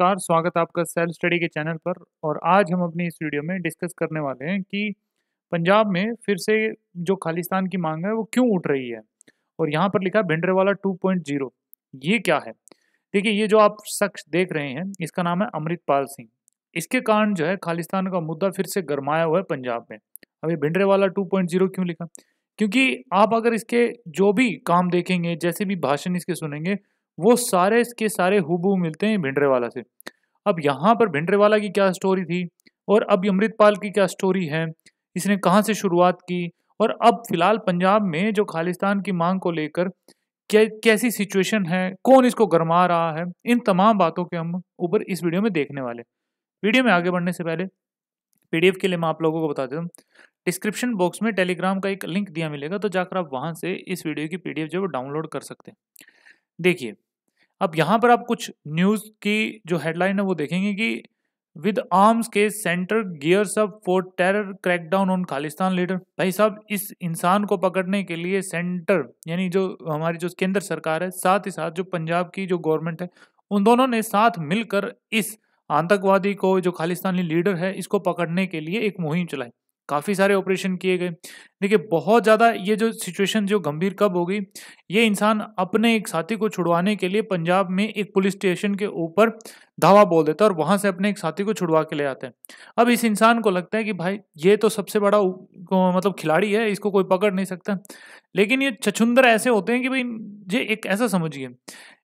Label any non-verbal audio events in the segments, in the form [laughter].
नमस्कार स्वागत आपका सेल्फ स्टडी के चैनल पर और आज हम अपनी इस वीडियो में डिस्कस करने वाले हैं कि पंजाब में फिर से जो खालिस्तान की मांग है वो क्यों उठ रही है और यहाँ पर लिखा भिंडरेवाला 2.0 ये क्या है देखिए ये जो आप शख्स देख रहे हैं इसका नाम है अमृतपाल सिंह इसके कारण जो है खालिस्तान का मुद्दा फिर से गरमाया हुआ है पंजाब में अभी भिंडरेवाला टू क्यों लिखा क्योंकि आप अगर इसके जो भी काम देखेंगे जैसे भी भाषण इसके सुनेंगे वो सारे के सारे हुबू मिलते हैं भिंडरेवाला से अब यहाँ पर भिंडरेवाला की क्या स्टोरी थी और अब अमृतपाल की क्या स्टोरी है इसने कहाँ से शुरुआत की और अब फिलहाल पंजाब में जो खालिस्तान की मांग को लेकर कैसी सिचुएशन है कौन इसको गरमा रहा है इन तमाम बातों के हम ऊपर इस वीडियो में देखने वाले वीडियो में आगे बढ़ने से पहले पी के लिए मैं आप लोगों को बता देता हूँ डिस्क्रिप्शन बॉक्स में टेलीग्राम का एक लिंक दिया मिलेगा तो जाकर आप वहाँ से इस वीडियो की पी जो है डाउनलोड कर सकते हैं देखिए अब यहाँ पर आप कुछ न्यूज़ की जो हेडलाइन है वो देखेंगे कि विद आर्म्स के centre gears up for terror crackdown on Khalistan leader भाई साहब इस इंसान को पकड़ने के लिए सेंटर यानी जो हमारी जो केंद्र सरकार है साथ ही साथ जो पंजाब की जो गवर्नमेंट है उन दोनों ने साथ मिलकर इस आतंकवादी को जो खालिस्तानी लीडर है इसको पकड़ने के लिए एक मुहिम चलाई काफ़ी सारे ऑपरेशन किए गए देखिए बहुत ज़्यादा ये जो सिचुएशन जो गंभीर कब होगी ये इंसान अपने एक साथी को छुड़वाने के लिए पंजाब में एक पुलिस स्टेशन के ऊपर धावा बोल देता है और वहाँ से अपने एक साथी को छुड़वा के ले आते हैं अब इस इंसान को लगता है कि भाई ये तो सबसे बड़ा मतलब खिलाड़ी है इसको कोई पकड़ नहीं सकता लेकिन ये छछुंदर ऐसे होते हैं कि भाई ये एक ऐसा समझिए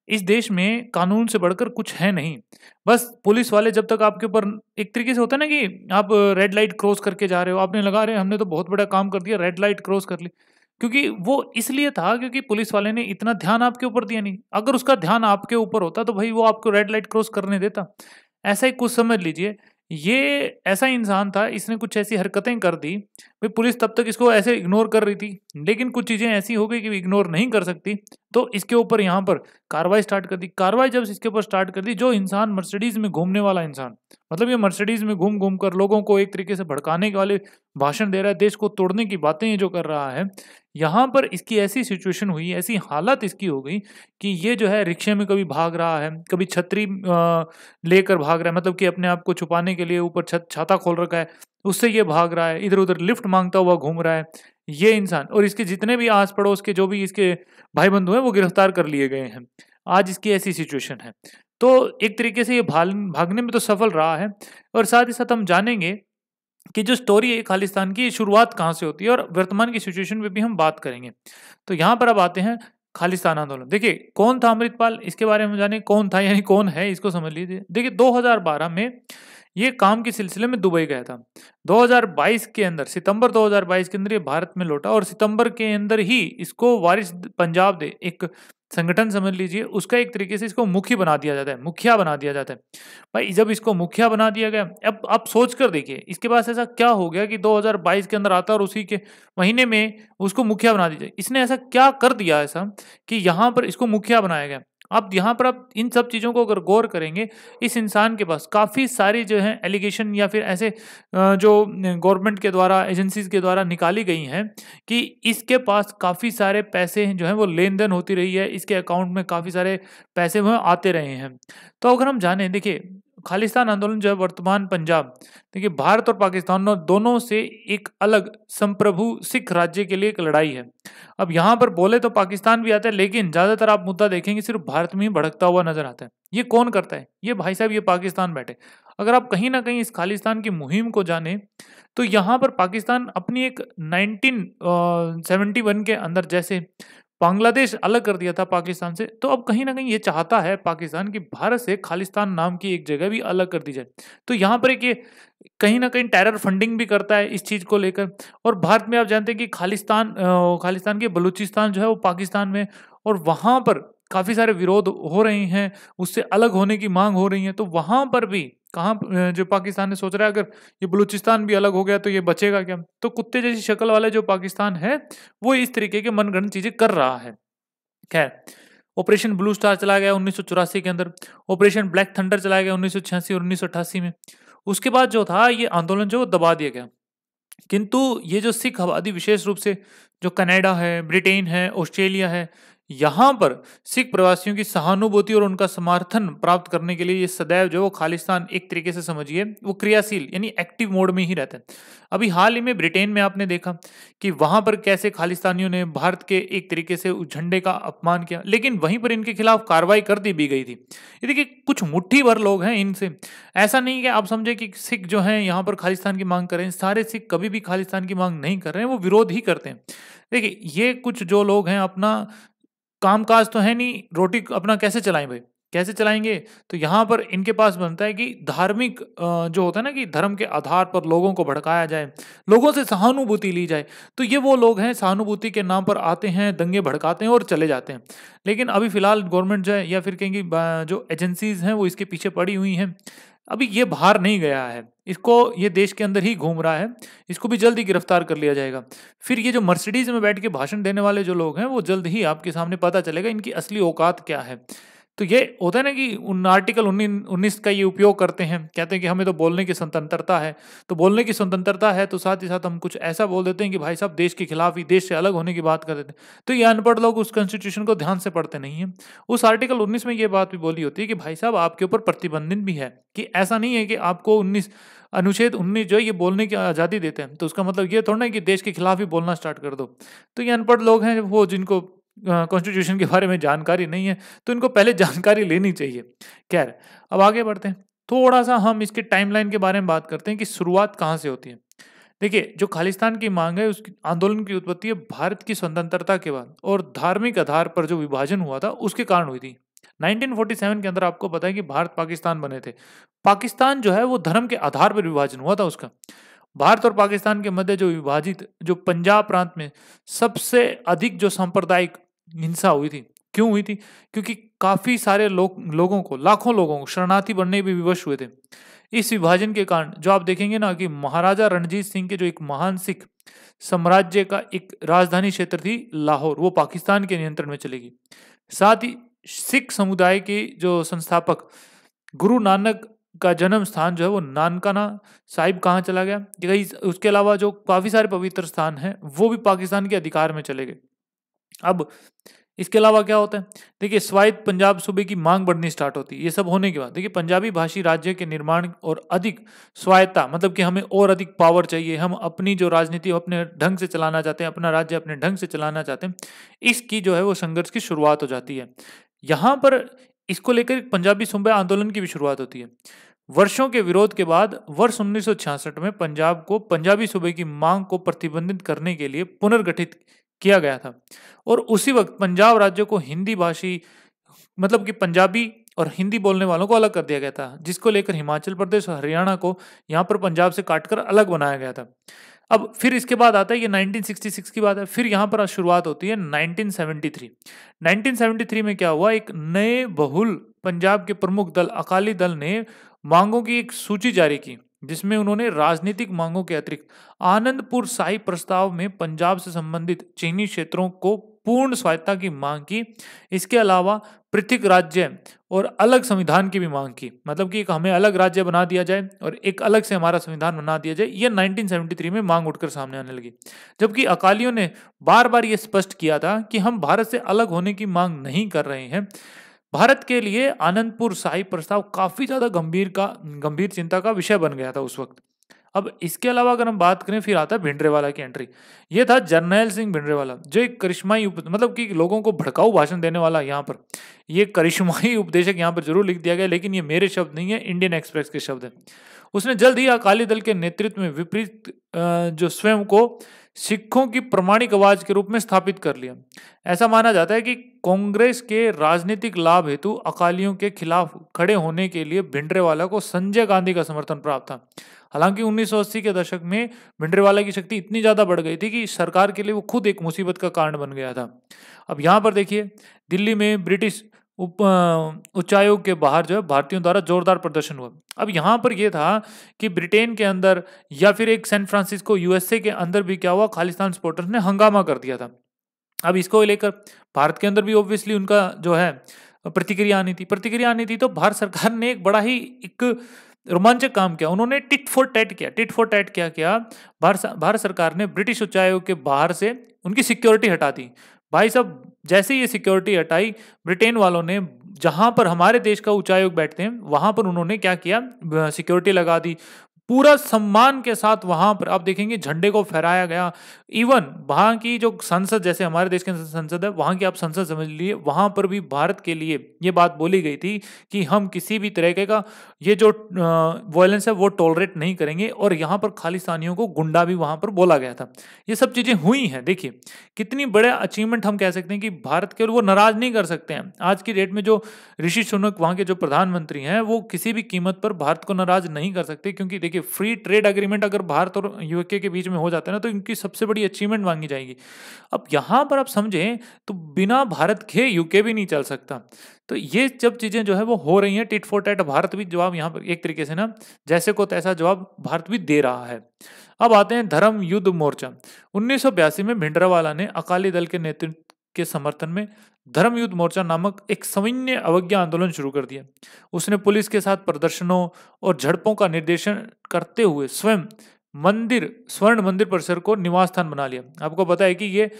इस देश में कानून से बढ़कर कुछ है नहीं बस पुलिस वाले जब तक आपके ऊपर एक तरीके से होता है ना कि आप रेड लाइट क्रॉस करके जा रहे हो आपने लगा रहे हमने तो बहुत बड़ा काम कर दिया रेड लाइट क्रॉस कर ली क्योंकि वो इसलिए था क्योंकि पुलिस वाले ने इतना ध्यान आपके ऊपर दिया नहीं अगर उसका ध्यान आपके ऊपर होता तो भाई वो आपको रेड लाइट क्रॉस करने देता ऐसा ही कुछ समझ लीजिए ये ऐसा इंसान था इसने कुछ ऐसी हरकतें कर दी भाई पुलिस तब तक इसको ऐसे इग्नोर कर रही थी लेकिन कुछ चीज़ें ऐसी हो गई कि इग्नोर नहीं कर सकती तो इसके ऊपर यहाँ पर कार्रवाई स्टार्ट कर दी कार्रवाई जब इसके ऊपर स्टार्ट कर दी जो इंसान मर्सिडीज़ में घूमने वाला इंसान मतलब ये मर्सिडीज़ में घूम घूम कर लोगों को एक तरीके से भड़काने वाले भाषण दे रहा है देश को तोड़ने की बातें ये जो कर रहा है यहाँ पर इसकी ऐसी सिचुएशन हुई ऐसी हालत इसकी हो गई कि ये जो है रिक्शे में कभी भाग रहा है कभी छतरी लेकर भाग रहा है मतलब कि अपने आप को छुपाने के लिए ऊपर छत छाता खोल रखा है उससे ये भाग रहा है इधर उधर लिफ्ट मांगता हुआ घूम रहा है ये इंसान और इसके जितने भी आस पड़ोस के जो भी इसके भाई बंधु हैं वो गिरफ्तार कर लिए गए हैं आज इसकी ऐसी सिचुएशन है तो एक तरीके से ये भागने में तो सफल रहा है और साथ ही साथ हम जानेंगे कि जो स्टोरी है खालिस्तान की शुरुआत कहाँ से होती है और वर्तमान की सिचुएशन में भी हम बात करेंगे तो यहाँ पर अब आते हैं खालिस्तान आंदोलन देखिए कौन था अमृतपाल इसके बारे में जाने कौन था यानी कौन है इसको समझ लीजिए देखिए 2012 में ये काम के सिलसिले में दुबई गया था 2022 के अंदर सितंबर 2022 के अंदर ये भारत में लौटा और सितंबर के अंदर ही इसको वारिस पंजाब दे एक संगठन समझ लीजिए उसका एक तरीके से इसको मुखी बना दिया जाता है मुखिया बना दिया जाता है भाई जब इसको मुखिया बना दिया गया अब आप सोच कर देखिए इसके पास ऐसा क्या हो गया कि 2022 के अंदर आता और उसी के महीने में उसको मुखिया बना दिया जाए इसने ऐसा क्या कर दिया ऐसा कि यहाँ पर इसको मुखिया बनाया गया अब यहाँ पर आप इन सब चीज़ों को अगर गौर करेंगे इस इंसान के पास काफ़ी सारी जो है एलिगेशन या फिर ऐसे जो गवर्नमेंट के द्वारा एजेंसीज के द्वारा निकाली गई हैं कि इसके पास काफ़ी सारे पैसे जो हैं वो लेन देन होती रही है इसके अकाउंट में काफ़ी सारे पैसे वह आते रहे हैं तो अगर हम जाने देखिए खालिस्तान आंदोलन जो है वर्तमान पंजाब देखिए भारत और पाकिस्तान दोनों से एक अलग संप्रभु सिख राज्य के लिए एक लड़ाई है अब यहाँ पर बोले तो पाकिस्तान भी आता है लेकिन ज़्यादातर आप मुद्दा देखेंगे सिर्फ भारत में ही भड़कता हुआ नजर आता है ये कौन करता है ये भाई साहब ये पाकिस्तान बैठे अगर आप कहीं ना कहीं इस खालिस्तान की मुहिम को जाने तो यहाँ पर पाकिस्तान अपनी एक नाइनटीन सेवेंटी वन के अंदर जैसे बांग्लादेश अलग कर दिया था पाकिस्तान से तो अब कहीं ना कहीं ये चाहता है पाकिस्तान कि भारत से खालिस्तान नाम की एक जगह भी अलग कर दी जाए तो यहाँ पर एक ये कहीं ना कहीं टेरर फंडिंग भी करता है इस चीज़ को लेकर और भारत में आप जानते हैं कि खालिस्तान खालिस्तान के बलूचिस्तान जो है वो पाकिस्तान में और वहाँ पर काफ़ी सारे विरोध हो रहे हैं उससे अलग होने की मांग हो रही है तो वहाँ पर भी कहाँ जो पाकिस्तान ने सोच रहा है अगर ये बलूचिस्तान भी अलग हो गया तो ये बचेगा क्या तो कुत्ते जैसी शक्ल वाले जो पाकिस्तान है वो इस तरीके के मनगणन चीज़ें कर रहा है खैर ऑपरेशन ब्लू स्टार चला गया उन्नीस के अंदर ऑपरेशन ब्लैक थंडर चलाया गया उन्नीस और उन्नीस में उसके बाद जो था ये आंदोलन जो दबा दिया गया किंतु ये जो सिख आबादी विशेष रूप से जो कनाडा है ब्रिटेन है ऑस्ट्रेलिया है यहाँ पर सिख प्रवासियों की सहानुभूति और उनका समर्थन प्राप्त करने के लिए ये सदैव जो खालिस्तान एक तरीके से समझिए वो क्रियाशील यानी एक्टिव मोड में ही रहते हैं अभी हाल ही में ब्रिटेन में आपने देखा कि वहाँ पर कैसे खालिस्तानियों ने भारत के एक तरीके से उस झंडे का अपमान किया लेकिन वहीं पर इनके खिलाफ कार्रवाई कर दी भी गई थी ये देखिए कुछ मुठ्ठी भर लोग हैं इनसे ऐसा नहीं कि आप समझे कि सिख जो हैं यहाँ पर खालिस्तान की मांग करें सारे सिख कभी भी खालिस्तान की मांग नहीं कर रहे हैं वो विरोध ही करते हैं देखिए ये कुछ जो लोग हैं अपना काम काज तो है नहीं रोटी अपना कैसे चलाएं भाई कैसे चलाएंगे तो यहाँ पर इनके पास बनता है कि धार्मिक जो होता है ना कि धर्म के आधार पर लोगों को भड़काया जाए लोगों से सहानुभूति ली जाए तो ये वो लोग हैं सहानुभूति के नाम पर आते हैं दंगे भड़काते हैं और चले जाते हैं लेकिन अभी फिलहाल गवर्नमेंट जो है या फिर कहेंगी जो एजेंसीज हैं वो इसके पीछे पड़ी हुई हैं अभी ये बाहर नहीं गया है इसको ये देश के अंदर ही घूम रहा है इसको भी जल्द ही गिरफ्तार कर लिया जाएगा फिर ये जो मर्सिडीज में बैठ के भाषण देने वाले जो लोग हैं वो जल्द ही आपके सामने पता चलेगा इनकी असली औकात क्या है तो ये होता है ना कि उन आर्टिकल उन्नीस उन्नीस का ये उपयोग करते हैं कहते हैं कि हमें तो बोलने की स्वतंत्रता है तो बोलने की स्वतंत्रता है तो साथ ही साथ हम कुछ ऐसा बोल देते हैं कि भाई साहब देश के खिलाफ ही देश से अलग होने की बात कर देते हैं तो ये अनपढ़ लोग उस कॉन्स्टिट्यूशन को ध्यान से पढ़ते नहीं हैं उस आर्टिकल उन्नीस में ये बात भी बोली होती है कि भाई साहब आपके ऊपर प्रतिबंधित भी है कि ऐसा नहीं है कि आपको उन्नीस अनुच्छेद उन्नीस जो है ये बोलने की आज़ादी देते हैं तो उसका मतलब ये थोड़ा ना कि देश के खिलाफ ही बोलना स्टार्ट कर दो तो ये अनपढ़ लोग हैं वो जिनको कॉन्स्टिट्यूशन के बारे में जानकारी नहीं है तो इनको पहले जानकारी लेनी चाहिए खैर अब आगे बढ़ते हैं थोड़ा सा हम इसके टाइमलाइन के बारे में बात करते हैं कि शुरुआत कहाँ से होती है देखिए जो खालिस्तान की मांग है उसकी आंदोलन की उत्पत्ति है भारत की स्वतंत्रता के बाद और धार्मिक आधार पर जो विभाजन हुआ था उसके कारण हुई थी 1947 के अंदर आपको पता है कि भारत पाकिस्तान बने थे पाकिस्तान जो है वो धर्म के आधार पर विभाजन हुआ था उसका भारत और पाकिस्तान के मध्य जो विभाजित जो पंजाब प्रांत में सबसे अधिक जो सांप्रदायिक हिंसा हुई थी क्यों हुई थी क्योंकि काफी सारे लोग लोगों को लाखों लोगों को शरणार्थी बनने भी विवश हुए थे इस विभाजन के कारण जो आप देखेंगे ना कि महाराजा रणजीत सिंह के जो एक महान सिख साम्राज्य का एक राजधानी क्षेत्र थी लाहौर वो पाकिस्तान के नियंत्रण में चलेगी साथ ही सिख समुदाय के जो संस्थापक गुरु नानक का जन्म स्थान जो है वो नानकाना साहिब कहाँ चला गया उसके अलावा जो काफ़ी सारे पवित्र स्थान हैं वो भी पाकिस्तान के अधिकार में चले गए अब इसके अलावा क्या होता है देखिए स्वायत्त पंजाब सूबे की मांग बढ़नी स्टार्ट होती है ये सब होने के बाद देखिए पंजाबी भाषी राज्य के निर्माण और अधिक स्वायत्ता मतलब कि हमें और अधिक पावर चाहिए हम अपनी जो राजनीति अपने ढंग से चलाना चाहते हैं अपना राज्य अपने ढंग से चलाना चाहते हैं इसकी जो है वो संघर्ष की शुरुआत हो जाती है यहाँ पर इसको लेकर पंजाबी सूबे आंदोलन की भी शुरुआत होती है वर्षों के विरोध के बाद वर्ष उन्नीस में पंजाब को पंजाबी सूबे की मांग को प्रतिबंधित करने के लिए पुनर्गठित किया गया था और उसी वक्त पंजाब राज्य को हिंदी भाषी मतलब कि पंजाबी और हिंदी बोलने वालों को अलग कर दिया गया था जिसको लेकर हिमाचल प्रदेश और हरियाणा को यहाँ पर पंजाब से काटकर अलग बनाया गया था अब फिर इसके बाद आता है ये 1966 की बात है फिर यहाँ पर शुरुआत होती है 1973 1973 में क्या हुआ एक नए बहुल पंजाब के प्रमुख दल अकाली दल ने मांगों की एक सूची जारी की जिसमें उन्होंने राजनीतिक मांगों के अतिरिक्त आनंदपुर शाही प्रस्ताव में पंजाब से संबंधित चीनी क्षेत्रों को पूर्ण स्वायत्ता की मांग की इसके अलावा पृथक राज्य और अलग संविधान की भी मांग की मतलब कि हमें अलग राज्य बना दिया जाए और एक अलग से हमारा संविधान बना दिया जाए यह 1973 में मांग उठकर सामने आने लगी जबकि अकालियों ने बार बार ये स्पष्ट किया था कि हम भारत से अलग होने की मांग नहीं कर रहे हैं भारत के लिए आनंदपुर शाही प्रस्ताव काफ़ी ज़्यादा गंभीर का गंभीर चिंता का विषय बन गया था उस वक्त अब इसके अलावा अगर हम बात करें फिर आता है भिंडरेवाला की एंट्री ये था जर्नैल सिंह भिंडरेवाला जो एक करिश्माई उप मतलब कि लोगों को भड़काऊ भाषण देने वाला यहाँ पर ये करिश्माई [laughs] उपदेशक यहाँ पर जरूर लिख दिया गया लेकिन ये मेरे शब्द नहीं है इंडियन एक्सप्रेस के शब्द हैं उसने जल्द ही अकाली दल के नेतृत्व में विपरीत जो स्वयं को सिखों की प्रमाणिक आवाज के रूप में स्थापित कर लिया ऐसा माना जाता है कि कांग्रेस के राजनीतिक लाभ हेतु अकालियों के खिलाफ खड़े होने के लिए भिंडरेवाला को संजय गांधी का समर्थन प्राप्त था हालांकि 1980 के दशक में भिंडरेवाला की शक्ति इतनी ज़्यादा बढ़ गई थी कि सरकार के लिए वो खुद एक मुसीबत का कारण बन गया था अब यहाँ पर देखिए दिल्ली में ब्रिटिश उच्चायोग के बाहर जो है भारतीयों द्वारा जोरदार प्रदर्शन हुआ अब यहाँ पर यह था कि ब्रिटेन के अंदर या फिर एक सैन फ्रांसिस्को यूएसए के अंदर भी क्या हुआ खालिस्तान सपोर्टर्स ने हंगामा कर दिया था अब इसको लेकर भारत के अंदर भी ऑब्वियसली उनका जो है प्रतिक्रिया आनी थी प्रतिक्रिया आनी थी तो भारत सरकार ने एक बड़ा ही एक रोमांचक काम किया उन्होंने टिट फॉर टैट किया टिट फॉर टैट क्या किया भारत भारत सरकार ने ब्रिटिश उच्चायोग के बाहर से उनकी सिक्योरिटी हटा दी भाई साहब जैसे ये सिक्योरिटी हटाई ब्रिटेन वालों ने जहाँ पर हमारे देश का उच्चायोग बैठते हैं वहाँ पर उन्होंने क्या किया सिक्योरिटी लगा दी पूरा सम्मान के साथ वहां पर आप देखेंगे झंडे को फहराया गया इवन वहां की जो संसद जैसे हमारे देश के संसद है वहां की आप संसद समझ लीजिए वहां पर भी भारत के लिए ये बात बोली गई थी कि हम किसी भी तरीके का ये जो वायलेंस है वो टॉलरेट नहीं करेंगे और यहाँ पर खालिस्तानियों को गुंडा भी वहां पर बोला गया था ये सब चीजें हुई हैं देखिए कितनी बड़े अचीवमेंट हम कह सकते हैं कि भारत के और वो नाराज नहीं कर सकते हैं आज की डेट में जो ऋषि सुनक वहां के जो प्रधानमंत्री हैं वो किसी भी कीमत पर भारत को नाराज नहीं कर सकते क्योंकि देखिए देखिए फ्री ट्रेड अग्रीमेंट अगर भारत और यूके के बीच में हो जाता है ना तो इनकी सबसे बड़ी अचीवमेंट मांगी जाएगी अब यहाँ पर आप समझें तो बिना भारत के यूके भी नहीं चल सकता तो ये जब चीज़ें जो है वो हो रही हैं टिट फॉर टैट भारत भी जवाब यहाँ पर एक तरीके से ना जैसे को तैसा जवाब भारत भी दे रहा है अब आते हैं धर्म युद्ध मोर्चा उन्नीस में भिंडरावाला ने अकाली दल के नेतृत्व के समर्थन में धर्म युद्ध मोर्चा नामक एक सविन्य अवज्ञा आंदोलन शुरू कर दिया उसने पुलिस के साथ प्रदर्शनों और झड़पों का निर्देशन करते हुए स्वयं मंदिर स्वर्ण मंदिर परिसर को निवास स्थान बना लिया आपको पता है कि ये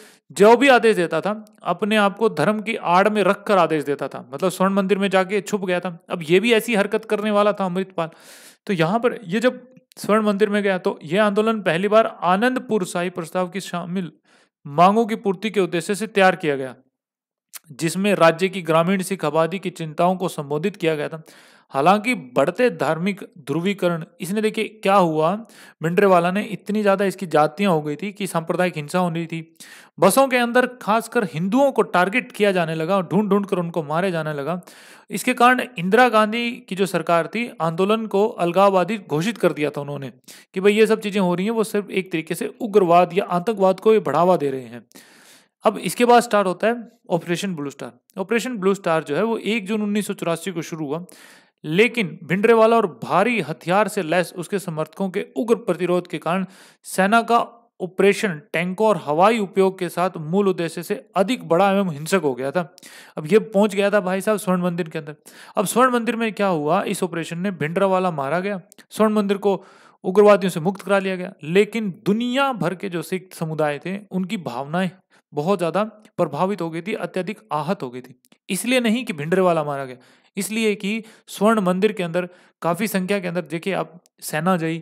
जो भी आदेश देता था अपने आप को धर्म की आड़ में रखकर आदेश देता था मतलब स्वर्ण मंदिर में जाके छुप गया था अब ये भी ऐसी हरकत करने वाला था अमृतपाल तो यहाँ पर ये जब स्वर्ण मंदिर में गया तो यह आंदोलन पहली बार आनंदपुर शाही प्रस्ताव की शामिल मांगों की पूर्ति के उद्देश्य से तैयार किया गया जिसमें राज्य की ग्रामीण सिख आबादी की चिंताओं को संबोधित किया गया था हालांकि बढ़ते धार्मिक ध्रुवीकरण इसने देखिए क्या हुआ मिंड्रेवाला ने इतनी ज़्यादा इसकी जातियां हो गई थी कि सांप्रदायिक हिंसा होनी थी बसों के अंदर खासकर हिंदुओं को टारगेट किया जाने लगा और ढूंढ ढूंढ कर उनको मारे जाने लगा इसके कारण इंदिरा गांधी की जो सरकार थी आंदोलन को अलगाववादी घोषित कर दिया था उन्होंने कि भाई ये सब चीज़ें हो रही हैं वो सिर्फ एक तरीके से उग्रवाद या आतंकवाद को बढ़ावा दे रहे हैं अब इसके बाद स्टार्ट होता है Operation Blue Star Operation Blue Star जो है वो एक जून उन्नीस को शुरू हुआ लेकिन भिंडरेवाला और भारी हथियार से लैस उसके समर्थकों के उग्र प्रतिरोध के कारण सेना का ऑपरेशन टैंकों और हवाई उपयोग के साथ मूल उद्देश्य से अधिक बड़ा एवं हिंसक हो गया था अब यह पहुंच गया था भाई साहब स्वर्ण मंदिर के अंदर अब स्वर्ण मंदिर में क्या हुआ इस ऑपरेशन ने भिंडरावाला मारा गया स्वर्ण मंदिर को उग्रवादियों से मुक्त करा लिया गया लेकिन दुनिया भर के जो सिख समुदाय थे उनकी भावनाएं बहुत ज़्यादा प्रभावित हो गई थी अत्यधिक आहत हो गई थी इसलिए नहीं कि भिंडरेवाला मारा गया इसलिए कि स्वर्ण मंदिर के अंदर काफ़ी संख्या के अंदर देखिए आप सेना जाई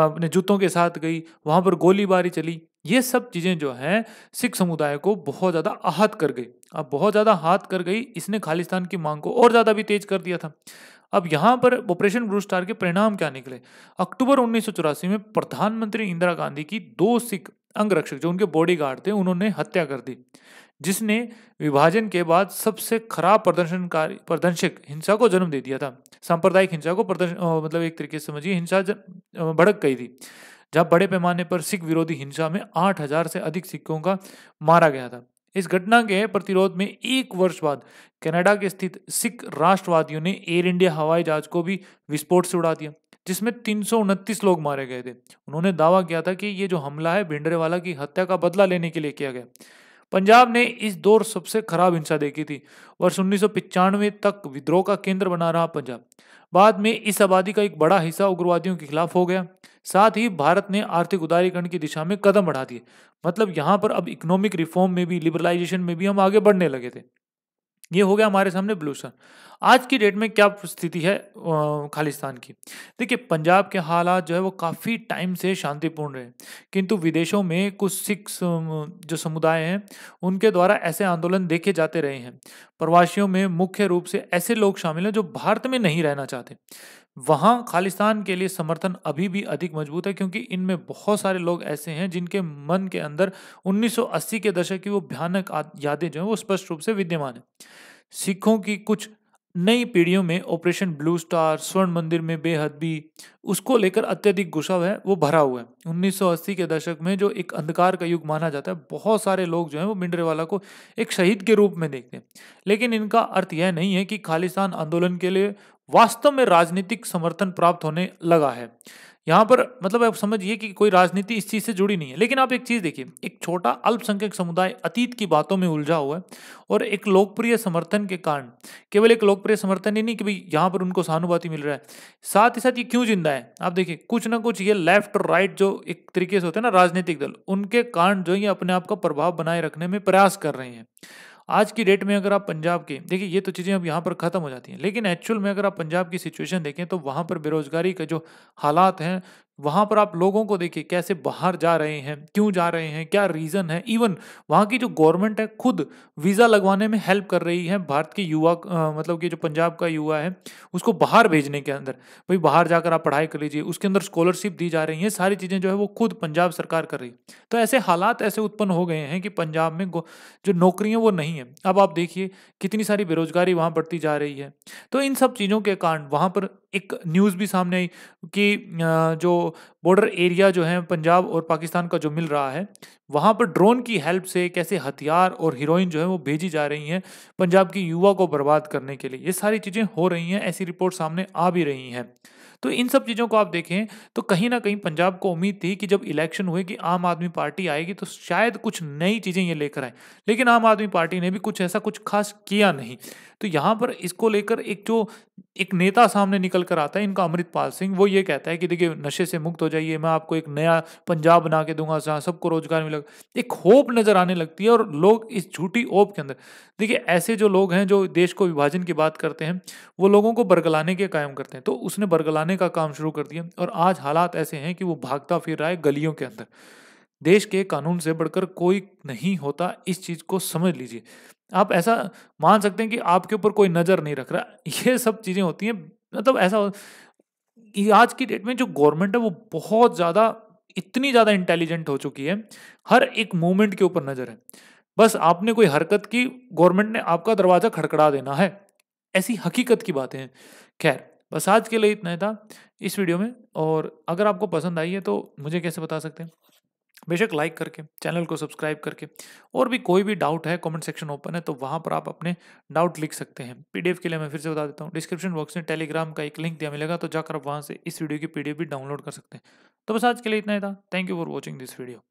अपने जूतों के साथ गई वहाँ पर गोलीबारी चली ये सब चीज़ें जो हैं सिख समुदाय को बहुत ज़्यादा आहत कर गई अब बहुत ज़्यादा हाथ कर गई इसने खालिस्तान की मांग को और ज़्यादा भी तेज कर दिया था अब यहाँ पर ऑपरेशन ब्लू स्टार के परिणाम क्या निकले अक्टूबर उन्नीस में प्रधानमंत्री इंदिरा गांधी की दो सिख अंगरक्षक जो उनके बॉडीगार्ड थे उन्होंने हत्या कर दी जिसने विभाजन के बाद सबसे खराब प्रदर्शनकारी प्रदर्शक हिंसा को जन्म दे दिया था सांप्रदायिक हिंसा को प्रदर्शन मतलब एक तरीके से समझिए हिंसा भड़क गई थी जब बड़े पैमाने पर सिख विरोधी हिंसा में 8000 से अधिक सिखों का मारा गया था इस घटना के प्रतिरोध में एक वर्ष बाद कनाडा के स्थित सिख राष्ट्रवादियों ने एयर इंडिया हवाई जहाज को भी विस्फोट से उड़ा दिया जिसमें तीन लोग मारे गए थे उन्होंने दावा किया था कि ये जो हमला है भिंडरे वाला की हत्या का बदला लेने के लिए किया गया पंजाब ने इस दौर सबसे खराब हिंसा देखी थी वर्ष उन्नीस तक विद्रोह का केंद्र बना रहा पंजाब बाद में इस आबादी का एक बड़ा हिस्सा उग्रवादियों के खिलाफ हो गया साथ ही भारत ने आर्थिक उदारीकरण की दिशा में कदम बढ़ा दिए मतलब यहाँ पर अब इकोनॉमिक रिफॉर्म में भी लिबरलाइजेशन में भी हम आगे बढ़ने लगे थे ये हो गया हमारे सामने ब्लूशन आज की डेट में क्या स्थिति है खालिस्तान की देखिए पंजाब के हालात जो है वो काफ़ी टाइम से शांतिपूर्ण रहे किंतु विदेशों में कुछ सिख जो समुदाय हैं उनके द्वारा ऐसे आंदोलन देखे जाते रहे हैं प्रवासियों में मुख्य रूप से ऐसे लोग शामिल हैं जो भारत में नहीं रहना चाहते वहाँ खालिस्तान के लिए समर्थन अभी भी अधिक मजबूत है क्योंकि इनमें बहुत सारे लोग ऐसे हैं जिनके मन के अंदर 1980 के दशक की वो भयानक यादें जो हैं वो स्पष्ट रूप से विद्यमान है सिखों की कुछ नई पीढ़ियों में ऑपरेशन ब्लू स्टार स्वर्ण मंदिर में बेहद भी उसको लेकर अत्यधिक गुस्सा है वो भरा हुआ है 1980 के दशक में जो एक अंधकार का युग माना जाता है बहुत सारे लोग जो हैं वो मिंडरेवाला को एक शहीद के रूप में देखते हैं लेकिन इनका अर्थ यह नहीं है कि खालिस्तान आंदोलन के लिए वास्तव में राजनीतिक समर्थन प्राप्त होने लगा है यहाँ पर मतलब आप समझिए कि कोई राजनीति इस चीज़ से जुड़ी नहीं है लेकिन आप एक चीज़ देखिए एक छोटा अल्पसंख्यक समुदाय अतीत की बातों में उलझा हुआ है और एक लोकप्रिय समर्थन के कारण केवल एक लोकप्रिय समर्थन ही नहीं कि भाई यहाँ पर उनको सहानुभूति मिल रहा है साथ ही साथ ये क्यों जिंदा है आप देखिए कुछ ना कुछ ये लेफ्ट और राइट जो एक तरीके से होते हैं ना राजनीतिक दल उनके कारण जो ये अपने आप का प्रभाव बनाए रखने में प्रयास कर रहे हैं आज की डेट में अगर आप पंजाब के देखिए ये तो चीज़ें अब यहाँ पर ख़त्म हो जाती हैं लेकिन एक्चुअल में अगर आप पंजाब की सिचुएशन देखें तो वहाँ पर बेरोज़गारी का जो हालात हैं वहाँ पर आप लोगों को देखिए कैसे बाहर जा रहे हैं क्यों जा रहे हैं क्या रीज़न है इवन वहाँ की जो गवर्नमेंट है खुद वीज़ा लगवाने में हेल्प कर रही है भारत के युवा आ, मतलब कि जो पंजाब का युवा है उसको बाहर भेजने के अंदर भाई बाहर जाकर आप पढ़ाई कर लीजिए उसके अंदर स्कॉलरशिप दी जा रही है सारी चीज़ें जो है वो खुद पंजाब सरकार कर रही है तो ऐसे हालात ऐसे उत्पन्न हो गए हैं कि पंजाब में जो नौकरियाँ वो नहीं है अब आप देखिए कितनी सारी बेरोजगारी वहाँ बढ़ती जा रही है तो इन सब चीज़ों के कारण वहाँ पर एक न्यूज़ भी सामने आई कि जो बॉर्डर एरिया जो है पंजाब और पाकिस्तान का जो मिल रहा है वहाँ पर ड्रोन की हेल्प से कैसे हथियार और हीरोइन जो है वो भेजी जा रही हैं पंजाब की युवा को बर्बाद करने के लिए ये सारी चीज़ें हो रही हैं ऐसी रिपोर्ट सामने आ भी रही हैं तो इन सब चीज़ों को आप देखें तो कहीं ना कहीं पंजाब को उम्मीद थी कि जब इलेक्शन हुए कि आम आदमी पार्टी आएगी तो शायद कुछ नई चीज़ें ये लेकर आए लेकिन आम आदमी पार्टी ने भी कुछ ऐसा कुछ खास किया नहीं तो यहाँ पर इसको लेकर एक जो एक नेता सामने निकल कर आता है इनका अमृतपाल सिंह वो ये कहता है कि देखिए नशे से मुक्त हो जाइए मैं आपको एक नया पंजाब बना के दूंगा जहाँ सबको रोजगार मिलेगा एक होप नज़र आने लगती है और लोग इस झूठी होप के अंदर देखिए ऐसे जो लोग हैं जो देश को विभाजन की बात करते हैं वो लोगों को बरगलाने के कायम करते हैं तो उसने बरगलाने भगाने का काम शुरू कर दिया और आज हालात ऐसे हैं कि वो भागता फिर रहा है गलियों के अंदर देश के कानून से बढ़कर कोई नहीं होता इस चीज़ को समझ लीजिए आप ऐसा मान सकते हैं कि आपके ऊपर कोई नज़र नहीं रख रहा [laughs] ये सब चीज़ें होती हैं मतलब ऐसा आज की डेट में जो गवर्नमेंट है वो बहुत ज़्यादा इतनी ज़्यादा इंटेलिजेंट हो चुकी है हर एक मूवमेंट के ऊपर नज़र है बस आपने कोई हरकत की गवर्नमेंट ने आपका दरवाज़ा खड़खड़ा देना है ऐसी हकीकत की बातें हैं खैर बस आज के लिए इतना ही था इस वीडियो में और अगर आपको पसंद आई है तो मुझे कैसे बता सकते हैं बेशक लाइक करके चैनल को सब्सक्राइब करके और भी कोई भी डाउट है कमेंट सेक्शन ओपन है तो वहाँ पर आप अपने डाउट लिख सकते हैं पीडीएफ के लिए मैं फिर से बता देता हूँ डिस्क्रिप्शन बॉक्स में टेलीग्राम का एक लिंक दिया मिलेगा तो जाकर आप वहाँ से इस वीडियो की पीडीएफ भी डाउनलोड कर सकते हैं तो बस आज के लिए इतना ही था thank you for watching this video